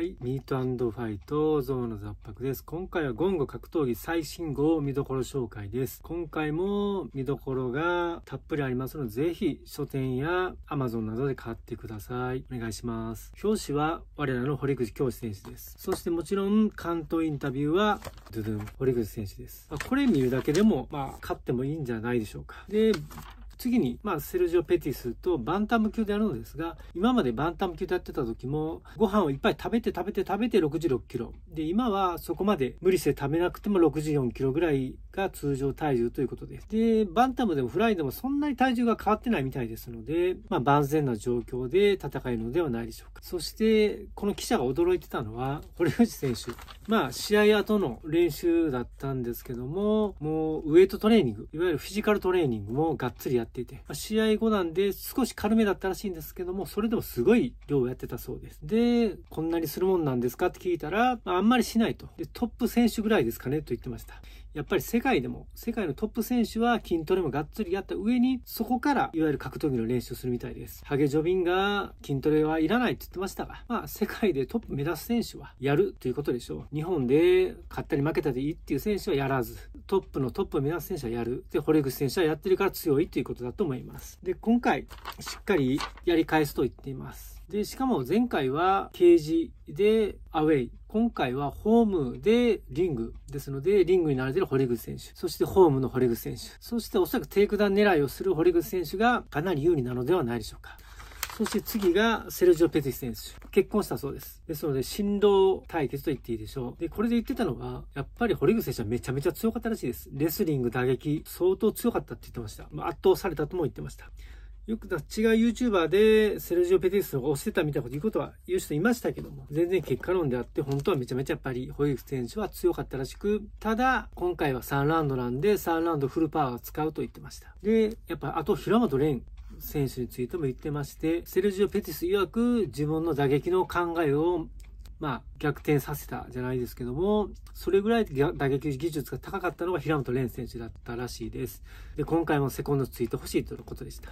はい、ミートファイト、ゾウの雑白です。今回はゴンゴ格闘技最新号見どころ紹介です。今回も見どころがたっぷりありますので、ぜひ書店や Amazon などで買ってください。お願いします。表紙は我らの堀口教師選手です。そしてもちろん関東インタビューは、ドゥドゥン、堀口選手です。これ見るだけでも、まあ、勝ってもいいんじゃないでしょうか。で、次に、まあ、セルジオ・ペティスとバンタム級であるのですが、今までバンタム級でやってた時も、ご飯をいっぱい食べて食べて食べて66キロ。で、今はそこまで無理して食べなくても64キロぐらいが通常体重ということです。で、バンタムでもフライでもそんなに体重が変わってないみたいですので、まあ、万全な状況で戦えるのではないでしょうか。そして、この記者が驚いてたのは、堀内選手。まあ、試合後の練習だったんですけども、もうウエイトトレーニング、いわゆるフィジカルトレーニングもがっつりやってっていて、試合後なんで少し軽めだったらしいんですけども、それでもすごい量をやってたそうです。で、こんなにするもんなんですかって聞いたら、あんまりしないと。で、トップ選手ぐらいですかねと言ってました。やっぱり世界でも、世界のトップ選手は筋トレもがっつりやった上に、そこからいわゆる格闘技の練習するみたいです。ハゲ・ジョビンが筋トレはいらないって言ってましたが、まあ世界でトップ目指す選手はやるということでしょう。日本で勝ったり負けたりいいっていう選手はやらず、トップのトップを目指す選手はやる。で、堀口選手はやってるから強いということだと思います。で、今回、しっかりやり返すと言っています。で、しかも前回はケージでアウェイ今回はホームでリングですので、リングに慣れてる堀口選手、そしてホームの堀口選手、そしておそらくテイクダウン狙いをする堀口選手がかなり有利なのではないでしょうか。そして次がセルジオ・ペティ選手。結婚したそうです。ですので、振動対決と言っていいでしょう。で、これで言ってたのは、やっぱり堀口選手はめちゃめちゃ強かったらしいです。レスリング打撃、相当強かったって言ってました。まあ、圧倒されたとも言ってました。よく違う YouTuber でセルジオ・ペティスが押してたみたいなこと言うことは言う人いましたけども、全然結果論であって、本当はめちゃめちゃやっぱりホイフ選手は強かったらしく、ただ、今回は3ラウンドなんで、3ラウンドフルパワーを使うと言ってました。で、やっぱ、あと平本蓮選手についても言ってまして、セルジオ・ペティス曰く自分の打撃の考えをまあ、逆転させたじゃないですけども、それぐらい打撃技術が高かったのが平本蓮選手だったらしいです。で、今回もセコンドついてほしいとのことでした。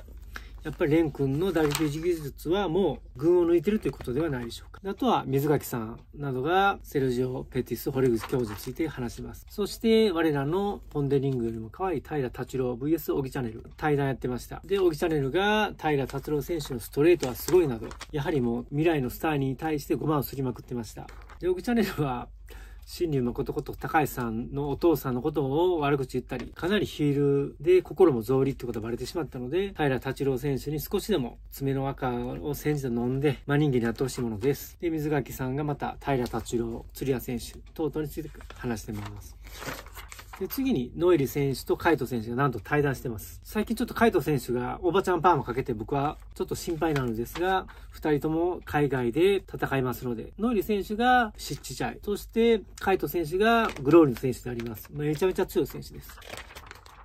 やっぱり蓮んの打撃技術はもう群を抜いてるということではないでしょうか。あとは水垣さんなどがセルジオ・ペティス・堀口教授について話します。そして我らのポンデリングよりも可愛い平達郎 VS 小木チャンネル対談やってました。で、小木チャンネルが平達郎選手のストレートはすごいなど、やはりもう未来のスターに対して5万をすりまくってました。で、小木チャンネルは真理のことこと高橋さんのお父さんのことを悪口言ったり、かなりヒールで心も草履ってことがバレてしまったので、平達郎選手に少しでも爪の赤を煎じて飲んで、真人間になってほしいものです。で、水垣さんがまた平達郎、釣屋選手等々について話してます。で、次にノエリ選手とカイト選手がなんと対談してます。最近ちょっとカイト選手がおばちゃんパーマかけて僕はちょっと心配なのですが、二人とも海外で戦いますので、ノエリ選手がシッチチャイ、そしてカイト選手がグローリの選手であります。めちゃめちゃ強い選手です。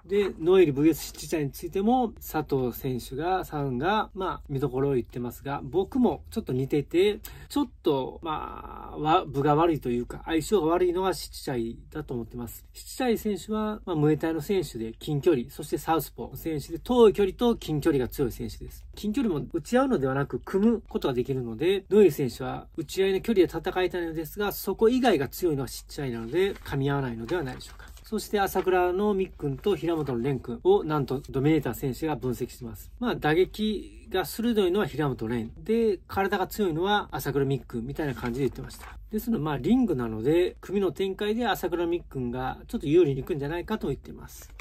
で、ノエル VS ちチチャについても、佐藤選手が、さんが、まあ、見どころを言ってますが、僕もちょっと似てて、ちょっと、まあ、部が悪いというか、相性が悪いのはシチチャイだと思ってます。シチチャイ選手は、まあ、ムエタイの選手で近距離、そしてサウスポーの選手で、遠い距離と近距離が強い選手です。近距離も打ち合うのではなく、組むことができるので、ノエル選手は打ち合いの距離で戦いたいのですが、そこ以外が強いのはシチチャイなので、噛み合わないのではないでしょうか。そして朝倉のみっくんと平本の蓮くんをなんとドミネーター選手が分析してます。まあ打撃が鋭いのは平本蓮で、体が強いのは朝倉みっくんみたいな感じで言ってました。ですので、まあリングなので、組の展開で朝倉みっくんがちょっと有利にいくんじゃないかと言ってます。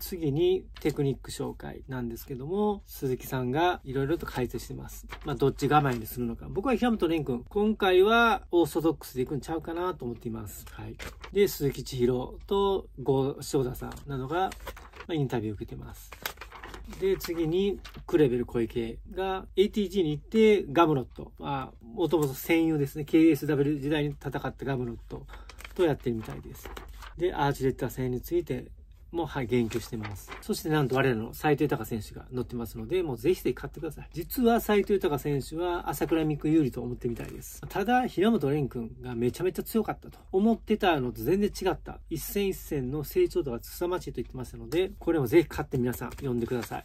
次にテクニック紹介なんですけども、鈴木さんがいろいろと解説してます。まあ、どっち我慢にするのか。僕は平本蓮君、今回はオーソドックスでいくんちゃうかなと思っています。はい。で、鈴木千尋と郷翔太さんなどが、まインタビューを受けてます。で、次に、クレベル小池が ATG に行って、ガムロット。まあ、もともと戦友ですね。KSW 時代に戦ったガムロットとやってるみたいです。で、アーチレッター戦についても、はい、言及してます。そしてなんと我らの斎藤豊選手が乗ってますので、もうぜひぜひ買ってください。実は斎藤豊選手は朝倉未来有利と思ってみたいです。ただ、平本蓮君がめちゃめちゃ強かったと思ってたのと全然違った。一戦一戦の成長度が凄まじいと言ってましたので、これもぜひ買って皆さん読んでください。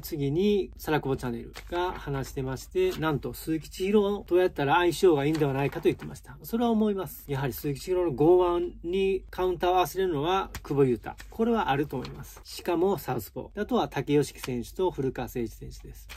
次に、サラコボチャンネルが話してまして、なんと鈴木千尋とやったら相性がいいんではないかと言ってました。それは思います。やはり鈴木千尋の剛腕にカウンターを合わせるのは久保優太。これはあると思います。しかもサウスポー。あとは竹吉樹選手と古川誠一選手です。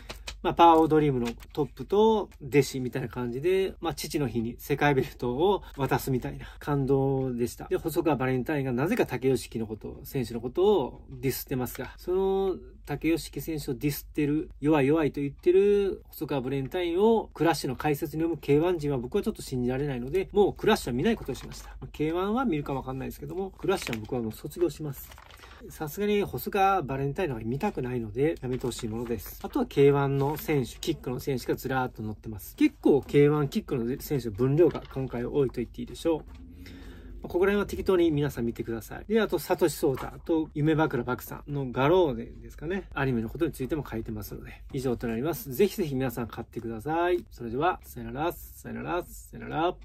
まあ、パワーオドリームのトップと弟子みたいな感じで、まあ、父の日に世界ベルトを渡すみたいな感動でした。で、細川バレンタインがなぜか竹吉のこと、選手のことをディスってますが、その竹吉選手をディスってる、弱い弱いと言ってる細川バレンタインをクラッシュの解説に読む K1 人は僕はちょっと信じられないので、もうクラッシュは見ないことをしました。K1 は見るかわかんないですけども、クラッシュは僕はもう卒業します。さすがにホスがバレンタインの見たくないので、やめてほしいものです。あとは K1 の選手、キックの選手がずらーっと載ってます。結構 K1 キックの選手の分量が今回多いと言っていいでしょう。ここら辺は適当に皆さん見てください。で、あと、サトシソータと、夢枕クさんのガローネですかね、アニメのことについても書いてますので、以上となります。ぜひぜひ皆さん買ってください。それでは、さよなら、さよなら、さよなら。